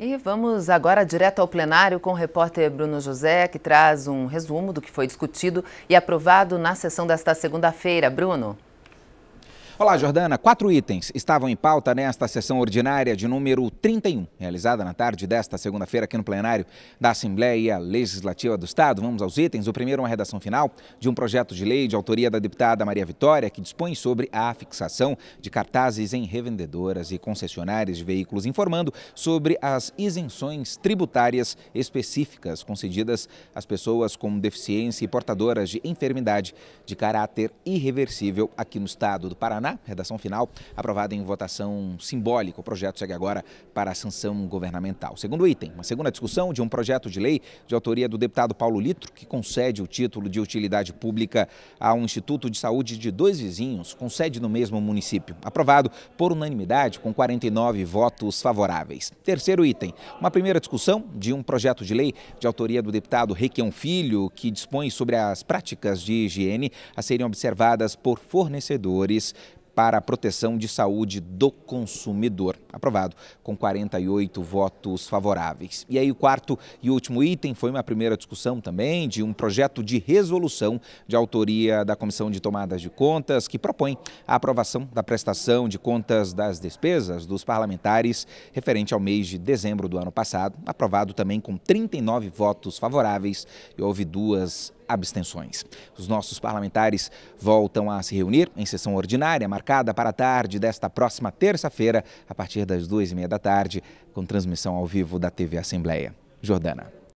E vamos agora direto ao plenário com o repórter Bruno José, que traz um resumo do que foi discutido e aprovado na sessão desta segunda-feira. Bruno. Olá, Jordana. Quatro itens estavam em pauta nesta sessão ordinária de número 31, realizada na tarde desta segunda-feira aqui no plenário da Assembleia Legislativa do Estado. Vamos aos itens. O primeiro, uma redação final de um projeto de lei de autoria da deputada Maria Vitória, que dispõe sobre a fixação de cartazes em revendedoras e concessionárias de veículos, informando sobre as isenções tributárias específicas concedidas às pessoas com deficiência e portadoras de enfermidade de caráter irreversível aqui no Estado do Paraná na redação final, aprovado em votação simbólica. O projeto segue agora para a sanção governamental. Segundo item, uma segunda discussão de um projeto de lei de autoria do deputado Paulo Litro, que concede o título de utilidade pública a um instituto de saúde de dois vizinhos, com sede no mesmo município. Aprovado por unanimidade, com 49 votos favoráveis. Terceiro item, uma primeira discussão de um projeto de lei de autoria do deputado Requião Filho, que dispõe sobre as práticas de higiene a serem observadas por fornecedores para a proteção de saúde do consumidor, aprovado com 48 votos favoráveis. E aí o quarto e último item foi uma primeira discussão também de um projeto de resolução de autoria da Comissão de Tomadas de Contas que propõe a aprovação da prestação de contas das despesas dos parlamentares referente ao mês de dezembro do ano passado, aprovado também com 39 votos favoráveis e houve duas abstenções. Os nossos parlamentares voltam a se reunir em sessão ordinária, marcada para a tarde desta próxima terça-feira, a partir das duas e meia da tarde, com transmissão ao vivo da TV Assembleia. Jordana.